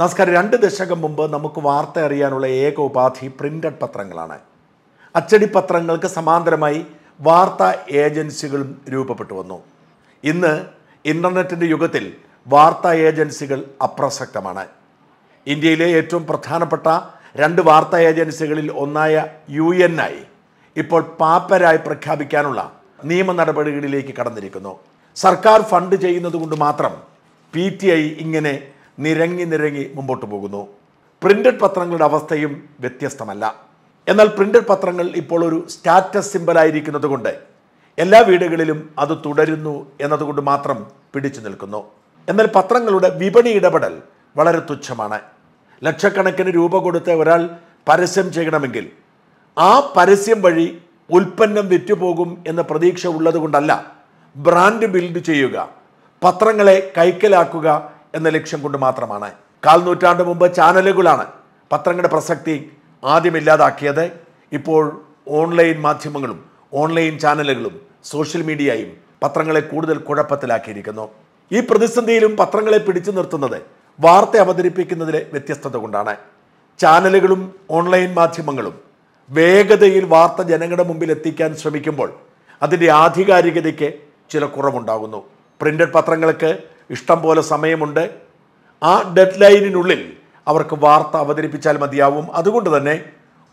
നമസ്കാരം രണ്ട് ദശകം മുമ്പ് നമുക്ക് വാർത്ത അറിയാനുള്ള ഏക ഉപാധി പ്രിന്റഡ് പത്രങ്ങളാണ് അച്ചടി പത്രങ്ങൾക്ക് സമാന്തരമായി വാർത്താ ഏജൻസികളും രൂപപ്പെട്ടു വന്നു ഇന്ന് ഇൻ്റർനെറ്റിൻ്റെ യുഗത്തിൽ വാർത്താ ഏജൻസികൾ അപ്രസക്തമാണ് ഇന്ത്യയിലെ ഏറ്റവും പ്രധാനപ്പെട്ട രണ്ട് വാർത്താ ഏജൻസികളിൽ ഒന്നായ യു എൻ ഐ ഇപ്പോൾ പാപ്പരായി പ്രഖ്യാപിക്കാനുള്ള നിയമ നടപടികളിലേക്ക് കടന്നിരിക്കുന്നു സർക്കാർ ഫണ്ട് ചെയ്യുന്നത് കൊണ്ട് മാത്രം പി ടി ഐ ഇങ്ങനെ നിരങ്ങി നിരങ്ങി മുമ്പോട്ട് പോകുന്നു പ്രിന്റഡ് പത്രങ്ങളുടെ അവസ്ഥയും വ്യത്യസ്തമല്ല എന്നാൽ പ്രിന്റഡ് പത്രങ്ങൾ ഇപ്പോൾ ഒരു സ്റ്റാറ്റസ് സിമ്പലായിരിക്കുന്നത് കൊണ്ട് എല്ലാ വീടുകളിലും അത് തുടരുന്നു എന്നതുകൊണ്ട് മാത്രം പിടിച്ചു നിൽക്കുന്നു എന്നാൽ പത്രങ്ങളുടെ വിപണി ഇടപെടൽ വളരെ തുച്ഛമാണ് ലക്ഷക്കണക്കിന് രൂപ കൊടുത്ത ഒരാൾ പരസ്യം ചെയ്യണമെങ്കിൽ ആ പരസ്യം വഴി ഉൽപ്പന്നം വിറ്റുപോകും എന്ന പ്രതീക്ഷ ഉള്ളതുകൊണ്ടല്ല ബ്രാൻഡ് ബിൽഡ് ചെയ്യുക പത്രങ്ങളെ കൈക്കലാക്കുക എന്ന ലക്ഷ്യം കൊണ്ട് മാത്രമാണ് കാൽ നൂറ്റാണ്ട് മുമ്പ് ചാനലുകളാണ് പത്രങ്ങളുടെ പ്രസക്തി ആദ്യം ഇല്ലാതാക്കിയത് ഇപ്പോൾ ഓൺലൈൻ മാധ്യമങ്ങളും ഓൺലൈൻ ചാനലുകളും സോഷ്യൽ മീഡിയയും പത്രങ്ങളെ കൂടുതൽ കുഴപ്പത്തിലാക്കിയിരിക്കുന്നു ഈ പ്രതിസന്ധിയിലും പത്രങ്ങളെ പിടിച്ചു നിർത്തുന്നത് വാർത്ത അവതരിപ്പിക്കുന്നതിലെ വ്യത്യസ്തത കൊണ്ടാണ് ചാനലുകളും ഓൺലൈൻ മാധ്യമങ്ങളും വേഗതയിൽ വാർത്ത ജനങ്ങളുടെ മുമ്പിൽ എത്തിക്കാൻ ശ്രമിക്കുമ്പോൾ അതിൻ്റെ ആധികാരികതയ്ക്ക് ചില കുറവുണ്ടാകുന്നു പ്രിന്റഡ് പത്രങ്ങൾക്ക് ഇഷ്ടം പോലെ സമയമുണ്ട് ആ ഡെഡ് ലൈനിനുള്ളിൽ അവർക്ക് വാർത്ത അവതരിപ്പിച്ചാൽ മതിയാവും അതുകൊണ്ട് തന്നെ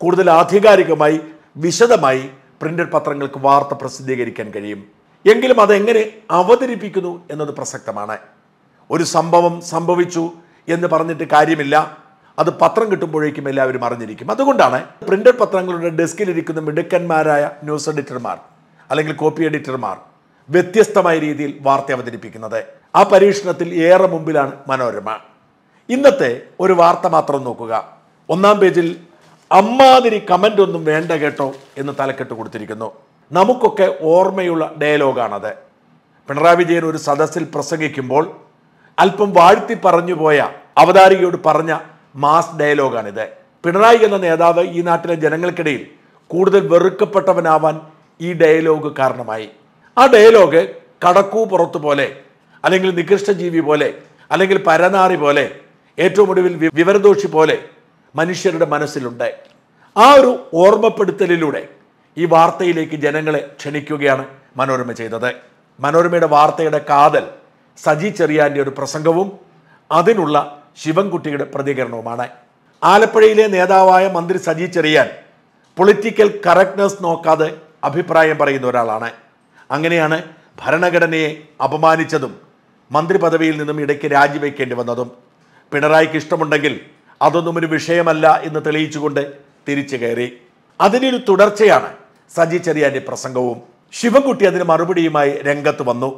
കൂടുതൽ ആധികാരികമായി വിശദമായി പ്രിന്റഡ് പത്രങ്ങൾക്ക് വാർത്ത പ്രസിദ്ധീകരിക്കാൻ കഴിയും എങ്കിലും അതെങ്ങനെ അവതരിപ്പിക്കുന്നു എന്നത് പ്രസക്തമാണ് ഒരു സംഭവം സംഭവിച്ചു എന്ന് പറഞ്ഞിട്ട് കാര്യമില്ല അത് പത്രം കിട്ടുമ്പോഴേക്കും എല്ലാവരും അറിഞ്ഞിരിക്കും അതുകൊണ്ടാണ് പ്രിന്റഡ് പത്രങ്ങളുടെ ഡെസ്കിലിരിക്കുന്ന മിടുക്കന്മാരായ ന്യൂസ് എഡിറ്റർമാർ അല്ലെങ്കിൽ കോപ്പി എഡിറ്റർമാർ വ്യത്യസ്തമായ രീതിയിൽ വാർത്ത അവതരിപ്പിക്കുന്നത് ആ പരീക്ഷണത്തിൽ ഏറെ മുമ്പിലാണ് മനോരമ ഇന്നത്തെ ഒരു വാർത്ത മാത്രം നോക്കുക ഒന്നാം പേജിൽ അമ്മാതിരി കമൻ്റ് ഒന്നും വേണ്ട കേട്ടോ എന്ന് തലക്കെട്ട് കൊടുത്തിരിക്കുന്നു നമുക്കൊക്കെ ഓർമ്മയുള്ള ഡയലോഗാണത് പിണറായി വിജയൻ ഒരു സദസ്സിൽ പ്രസംഗിക്കുമ്പോൾ അല്പം വാഴ്ത്തി പറഞ്ഞു പോയ അവതാരികയോട് പറഞ്ഞ മാസ് ഡയലോഗാണിത് പിണറായി എന്ന നേതാവ് ഈ നാട്ടിലെ ജനങ്ങൾക്കിടയിൽ കൂടുതൽ വെറുക്കപ്പെട്ടവനാവാൻ ഈ ഡയലോഗ് കാരണമായി ആ ഡയലോഗ് കടക്കൂ പുറത്തുപോലെ പോലെ അല്ലെങ്കിൽ നികൃഷ്ടജീവി പോലെ അല്ലെങ്കിൽ പരനാറി പോലെ ഏറ്റവും ഒടുവിൽ വിവരദോഷി പോലെ മനുഷ്യരുടെ മനസ്സിലുണ്ട് ആ ഒരു ഓർമ്മപ്പെടുത്തലിലൂടെ ഈ വാർത്തയിലേക്ക് ജനങ്ങളെ ക്ഷണിക്കുകയാണ് മനോരമ ചെയ്തത് മനോരമയുടെ വാർത്തയുടെ കാതൽ സജി ചെറിയാൻ്റെ ഒരു പ്രസംഗവും അതിനുള്ള ശിവൻകുട്ടിയുടെ പ്രതികരണവുമാണ് ആലപ്പുഴയിലെ നേതാവായ മന്ത്രി സജി ചെറിയാൻ പൊളിറ്റിക്കൽ കറക്റ്റ്നസ് നോക്കാതെ അഭിപ്രായം പറയുന്ന ഒരാളാണ് അങ്ങനെയാണ് ഭരണഘടനയെ അപമാനിച്ചതും മന്ത്രി പദവിയിൽ നിന്നും ഇടയ്ക്ക് രാജിവെക്കേണ്ടി വന്നതും പിണറായിക്ക് ഇഷ്ടമുണ്ടെങ്കിൽ അതൊന്നും ഒരു വിഷയമല്ല എന്ന് തെളിയിച്ചുകൊണ്ട് തിരിച്ചു കയറി അതിനൊരു തുടർച്ചയാണ് സജി ചെറിയാന്റെ പ്രസംഗവും ശിവൻകുട്ടി അതിന് മറുപടിയുമായി രംഗത്ത് വന്നു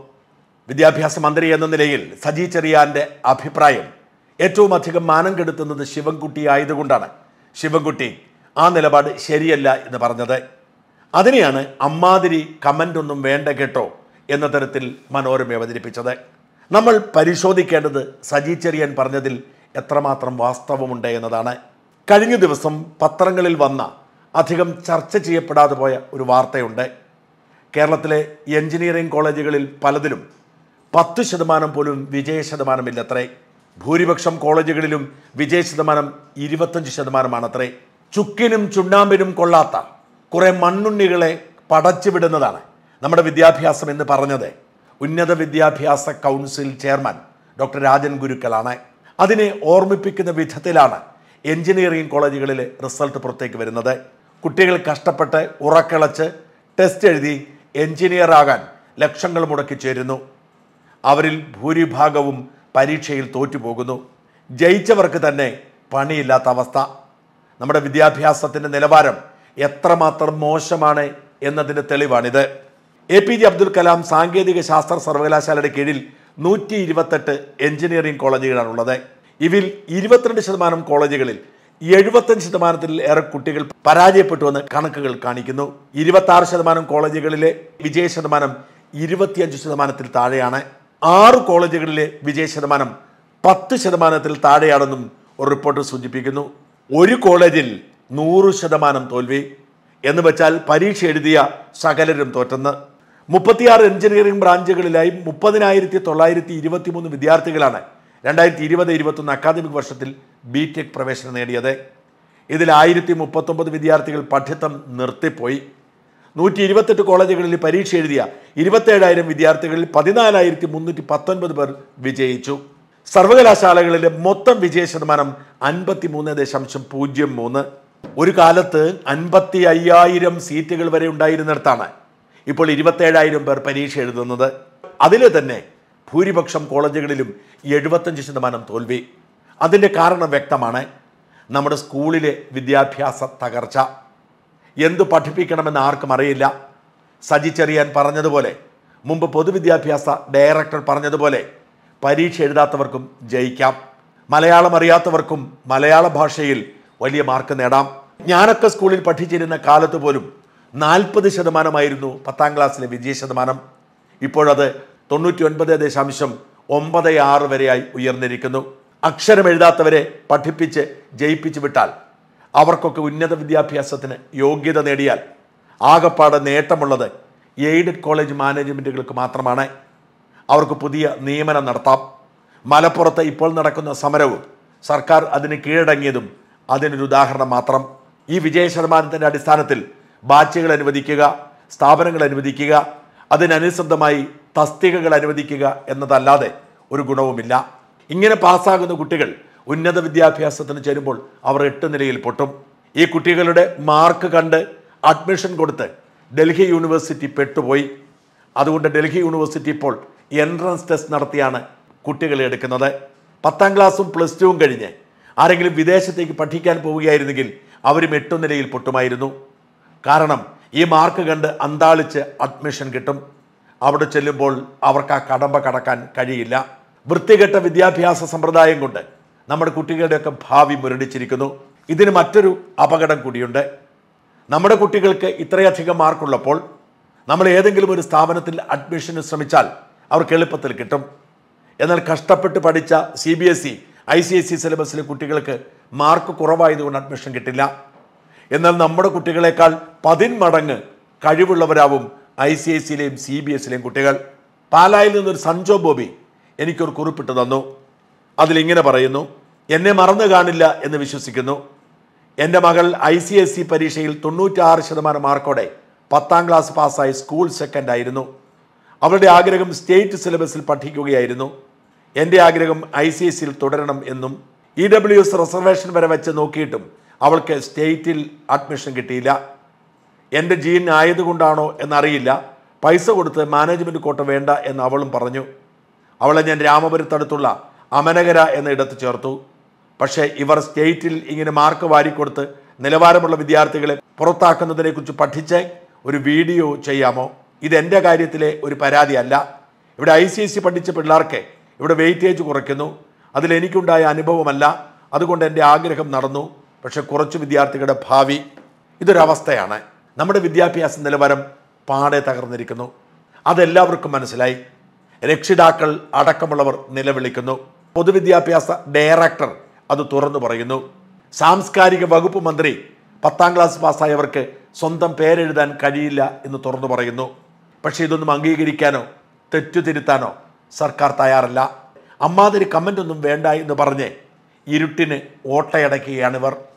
വിദ്യാഭ്യാസ മന്ത്രി എന്ന നിലയിൽ സജി ചെറിയാന്റെ അഭിപ്രായം ഏറ്റവും അധികം മാനം കെടുത്തുന്നത് ശിവൻകുട്ടി ആയതുകൊണ്ടാണ് ശിവൻകുട്ടി ആ നിലപാട് ശരിയല്ല എന്ന് പറഞ്ഞത് അതിനെയാണ് അമ്മാതിരി കമൻ്റൊന്നും വേണ്ട കേട്ടോ എന്ന തരത്തിൽ മനോരമ അവതരിപ്പിച്ചത് നമ്മൾ പരിശോധിക്കേണ്ടത് സജി ചെറിയൻ പറഞ്ഞതിൽ എത്രമാത്രം വാസ്തവമുണ്ട് എന്നതാണ് കഴിഞ്ഞ ദിവസം പത്രങ്ങളിൽ വന്ന അധികം ചർച്ച ചെയ്യപ്പെടാതെ പോയ ഒരു വാർത്തയുണ്ട് കേരളത്തിലെ എഞ്ചിനീയറിംഗ് കോളേജുകളിൽ പലതിലും പത്ത് ശതമാനം പോലും വിജയ ശതമാനമില്ലത്രേ ഭൂരിപക്ഷം കോളേജുകളിലും വിജയ ശതമാനം ഇരുപത്തഞ്ച് ശതമാനമാണത്രേ ചുക്കിനും ചുണ്ണാമ്പിനും കൊള്ളാത്ത കുറേ മണ്ണുണ്ണികളെ പടച്ചുവിടുന്നതാണ് നമ്മുടെ വിദ്യാഭ്യാസം എന്ന് പറഞ്ഞത് ഉന്നത വിദ്യാഭ്യാസ കൗൺസിൽ ചെയർമാൻ ഡോക്ടർ രാജൻ ഗുരുക്കളാണ് അതിനെ ഓർമ്മിപ്പിക്കുന്ന വിധത്തിലാണ് എഞ്ചിനീയറിംഗ് കോളേജുകളിലെ റിസൾട്ട് പുറത്തേക്ക് വരുന്നത് കുട്ടികൾ കഷ്ടപ്പെട്ട് ഉറക്കിളച്ച് ടെസ്റ്റ് എഴുതി എഞ്ചിനീയർ ആകാൻ ലക്ഷങ്ങൾ മുടക്കി ചേരുന്നു അവരിൽ ഭൂരിഭാഗവും പരീക്ഷയിൽ തോറ്റുപോകുന്നു ജയിച്ചവർക്ക് തന്നെ പണിയില്ലാത്ത അവസ്ഥ നമ്മുടെ വിദ്യാഭ്യാസത്തിൻ്റെ നിലവാരം എത്രമാത്രം മോശമാണ് എന്നതിൻ്റെ തെളിവാണിത് A P J Abdul Kalam സാങ്കേതിക ശാസ്ത്ര സർവകലാശാലയുടെ കീഴിൽ നൂറ്റി ഇരുപത്തെട്ട് എഞ്ചിനീയറിംഗ് കോളേജുകളാണുള്ളത് ഇവിൽ ഇരുപത്തിരണ്ട് ശതമാനം കോളേജുകളിൽ എഴുപത്തഞ്ച് ഏറെ കുട്ടികൾ പരാജയപ്പെട്ടുവെന്ന് കണക്കുകൾ കാണിക്കുന്നു ഇരുപത്തി ശതമാനം കോളേജുകളിലെ വിജയ ശതമാനം ഇരുപത്തിയഞ്ച് ശതമാനത്തിൽ താഴെയാണ് ആറ് കോളേജുകളിലെ വിജയ ശതമാനം പത്ത് ശതമാനത്തിൽ താഴെയാണെന്നും ഒരു റിപ്പോർട്ട് സൂചിപ്പിക്കുന്നു ഒരു കോളേജിൽ നൂറ് ശതമാനം തോൽവി എന്ന് വെച്ചാൽ പരീക്ഷ എഴുതിയ സകലരും തോറ്റെന്ന് മുപ്പത്തിയാറ് എഞ്ചിനീയറിംഗ് ബ്രാഞ്ചുകളിലായി മുപ്പതിനായിരത്തി തൊള്ളായിരത്തി ഇരുപത്തി മൂന്ന് വിദ്യാർത്ഥികളാണ് രണ്ടായിരത്തി ഇരുപത് ഇരുപത്തൊന്ന് അക്കാദമിക് വർഷത്തിൽ ബി ടെക് പ്രവേശനം നേടിയത് ഇതിൽ ആയിരത്തി മുപ്പത്തൊമ്പത് വിദ്യാർത്ഥികൾ പഠിത്തം നിർത്തിപ്പോയി നൂറ്റി ഇരുപത്തെട്ട് കോളേജുകളിൽ പരീക്ഷ എഴുതിയ ഇരുപത്തേഴായിരം വിദ്യാർത്ഥികളിൽ പതിനാലായിരത്തി മുന്നൂറ്റി പത്തൊൻപത് പേർ വിജയിച്ചു സർവകലാശാലകളിലെ മൊത്തം വിജയ ശതമാനം അൻപത്തി മൂന്ന് ദശാംശം പൂജ്യം മൂന്ന് ഒരു കാലത്ത് അൻപത്തി അയ്യായിരം സീറ്റുകൾ വരെ ഉണ്ടായിരുന്നിടത്താണ് ഇപ്പോൾ ഇരുപത്തേഴായിരം പേർ പരീക്ഷ എഴുതുന്നത് അതിൽ തന്നെ ഭൂരിപക്ഷം കോളേജുകളിലും എഴുപത്തഞ്ച് ശതമാനം തോൽവി അതിൻ്റെ കാരണം വ്യക്തമാണ് നമ്മുടെ സ്കൂളിലെ വിദ്യാഭ്യാസ തകർച്ച എന്ത് പഠിപ്പിക്കണമെന്ന് ആർക്കും അറിയില്ല സജിച്ചെറിയാൻ പറഞ്ഞതുപോലെ മുമ്പ് പൊതുവിദ്യാഭ്യാസ ഡയറക്ടർ പറഞ്ഞതുപോലെ പരീക്ഷ എഴുതാത്തവർക്കും ജയിക്കാം മലയാളം അറിയാത്തവർക്കും മലയാള ഭാഷയിൽ വലിയ മാർക്ക് നേടാം ഞാനൊക്കെ സ്കൂളിൽ പഠിച്ചിരുന്ന കാലത്ത് പോലും നാൽപ്പത് ശതമാനമായിരുന്നു പത്താം ക്ലാസ്സിലെ വിജയ ശതമാനം ഇപ്പോഴത് തൊണ്ണൂറ്റി ഒൻപത് ദശാംശം ഒമ്പത് ആറ് വരെയായി ഉയർന്നിരിക്കുന്നു എഴുതാത്തവരെ പഠിപ്പിച്ച് ജയിപ്പിച്ചു വിട്ടാൽ അവർക്കൊക്കെ ഉന്നത വിദ്യാഭ്യാസത്തിന് യോഗ്യത നേടിയാൽ ആകപ്പാട് നേട്ടമുള്ളത് എയ്ഡഡ് കോളേജ് മാനേജ്മെൻറ്റുകൾക്ക് മാത്രമാണ് അവർക്ക് പുതിയ നിയമനം നടത്താം മലപ്പുറത്ത് ഇപ്പോൾ നടക്കുന്ന സമരവും സർക്കാർ അതിന് കീഴടങ്ങിയതും അതിനൊരു ഉദാഹരണം മാത്രം ഈ വിജയ ശതമാനത്തിൻ്റെ അടിസ്ഥാനത്തിൽ ബാച്ചുകൾ അനുവദിക്കുക സ്ഥാപനങ്ങൾ അനുവദിക്കുക അതിനനുസൃതമായി തസ്തികകൾ അനുവദിക്കുക എന്നതല്ലാതെ ഒരു ഗുണവുമില്ല ഇങ്ങനെ പാസ്സാകുന്ന കുട്ടികൾ ഉന്നത വിദ്യാഭ്യാസത്തിന് ചേരുമ്പോൾ അവർ എട്ട് നിലയിൽ പൊട്ടും ഈ കുട്ടികളുടെ മാർക്ക് കണ്ട് അഡ്മിഷൻ കൊടുത്ത് ഡൽഹി യൂണിവേഴ്സിറ്റി പെട്ടുപോയി അതുകൊണ്ട് ഡൽഹി യൂണിവേഴ്സിറ്റി ഇപ്പോൾ എൻട്രൻസ് ടെസ്റ്റ് നടത്തിയാണ് കുട്ടികളെ എടുക്കുന്നത് പത്താം ക്ലാസ്സും പ്ലസ് ടുവും കഴിഞ്ഞ് ആരെങ്കിലും വിദേശത്തേക്ക് പഠിക്കാൻ പോവുകയായിരുന്നെങ്കിൽ അവരും എട്ടു നിലയിൽ പൊട്ടുമായിരുന്നു കാരണം ഈ മാർക്ക് കണ്ട് അന്താളിച്ച് അഡ്മിഷൻ കിട്ടും അവിടെ ചെല്ലുമ്പോൾ അവർക്ക് ആ കടമ്പ കടക്കാൻ കഴിയില്ല വൃത്തികെട്ട വിദ്യാഭ്യാസ സമ്പ്രദായം കൊണ്ട് നമ്മുടെ കുട്ടികളുടെയൊക്കെ ഭാവി മുരടിച്ചിരിക്കുന്നു ഇതിന് മറ്റൊരു അപകടം കൂടിയുണ്ട് നമ്മുടെ കുട്ടികൾക്ക് ഇത്രയധികം മാർക്കുള്ളപ്പോൾ നമ്മൾ ഏതെങ്കിലും ഒരു സ്ഥാപനത്തിൽ അഡ്മിഷന് ശ്രമിച്ചാൽ അവർക്ക് എളുപ്പത്തിൽ കിട്ടും എന്നാൽ കഷ്ടപ്പെട്ട് പഠിച്ച C B S C I C S C സിലബസിലെ കുട്ടികൾക്ക് മാർക്ക് കുറവായതുകൊണ്ട് അഡ്മിഷൻ കിട്ടില്ല എന്നാൽ നമ്മുടെ കുട്ടികളെക്കാൾ പതിന്മടങ്ങ് കഴിവുള്ളവരാവും ഐ സി ഐ സിയിലെയും സി ബി എസിലെയും കുട്ടികൾ പാലായിൽ നിന്നൊരു സഞ്ജോ ബോബി എനിക്കൊരു കുറിപ്പിട്ട് തന്നു അതിലിങ്ങനെ പറയുന്നു എന്നെ മറന്നു കാണില്ല എന്ന് വിശ്വസിക്കുന്നു എൻ്റെ മകൾ ഐ സി എസ് സി പരീക്ഷയിൽ തൊണ്ണൂറ്റാറ് ശതമാനം മാർക്കോടെ പത്താം ക്ലാസ് പാസ്സായി സ്കൂൾ ആയിരുന്നു അവളുടെ ആഗ്രഹം സ്റ്റേറ്റ് സിലബസിൽ പഠിക്കുകയായിരുന്നു എൻ്റെ ആഗ്രഹം ഐ സി എസ് സിയിൽ തുടരണം എന്നും ഇ ഡബ്ല്യു എസ് റിസർവേഷൻ വരെ വെച്ച് നോക്കിയിട്ടും അവൾക്ക് സ്റ്റേറ്റിൽ അഡ്മിഷൻ കിട്ടിയില്ല എൻ്റെ ജീൻ ആയതുകൊണ്ടാണോ എന്നറിയില്ല പൈസ കൊടുത്ത് മാനേജ്മെൻ്റ് കോട്ട വേണ്ട എന്ന് അവളും പറഞ്ഞു അവളെ ഞാൻ രാമപുരത്തടുത്തുള്ള അമനകര എന്ന ഇടത്ത് ചേർത്തു പക്ഷേ ഇവർ സ്റ്റേറ്റിൽ ഇങ്ങനെ മാർക്ക് വാരിക്കൊടുത്ത് നിലവാരമുള്ള വിദ്യാർത്ഥികളെ പുറത്താക്കുന്നതിനെക്കുറിച്ച് പഠിച്ച് ഒരു വീഡിയോ ചെയ്യാമോ ഇതെൻ്റെ കാര്യത്തിലെ ഒരു പരാതിയല്ല ഇവിടെ ഐ സി എസ് സി പഠിച്ച പിള്ളേർക്ക് ഇവിടെ വെയിറ്റേജ് കുറയ്ക്കുന്നു അതിലെനിക്കുണ്ടായ അനുഭവമല്ല അതുകൊണ്ട് എൻ്റെ ആഗ്രഹം നടന്നു പക്ഷെ കുറച്ച് വിദ്യാർത്ഥികളുടെ ഭാവി ഇതൊരവസ്ഥയാണ് നമ്മുടെ വിദ്യാഭ്യാസ നിലവാരം പാടെ തകർന്നിരിക്കുന്നു അതെല്ലാവർക്കും മനസ്സിലായി രക്ഷിതാക്കൾ അടക്കമുള്ളവർ നിലവിളിക്കുന്നു പൊതുവിദ്യാഭ്യാസ ഡയറക്ടർ അത് തുറന്നു പറയുന്നു സാംസ്കാരിക വകുപ്പ് മന്ത്രി പത്താം ക്ലാസ് പാസ്സായവർക്ക് സ്വന്തം പേരെഴുതാൻ കഴിയില്ല എന്ന് തുറന്നു പറയുന്നു പക്ഷേ ഇതൊന്നും അംഗീകരിക്കാനോ തെറ്റുതിരുത്താനോ സർക്കാർ തയ്യാറല്ല അമ്മാതിരി കമൻ്റ് ഒന്നും വേണ്ട എന്ന് പറഞ്ഞ് ഇരുട്ടിന് ഓട്ടയടക്കുകയാണിവർ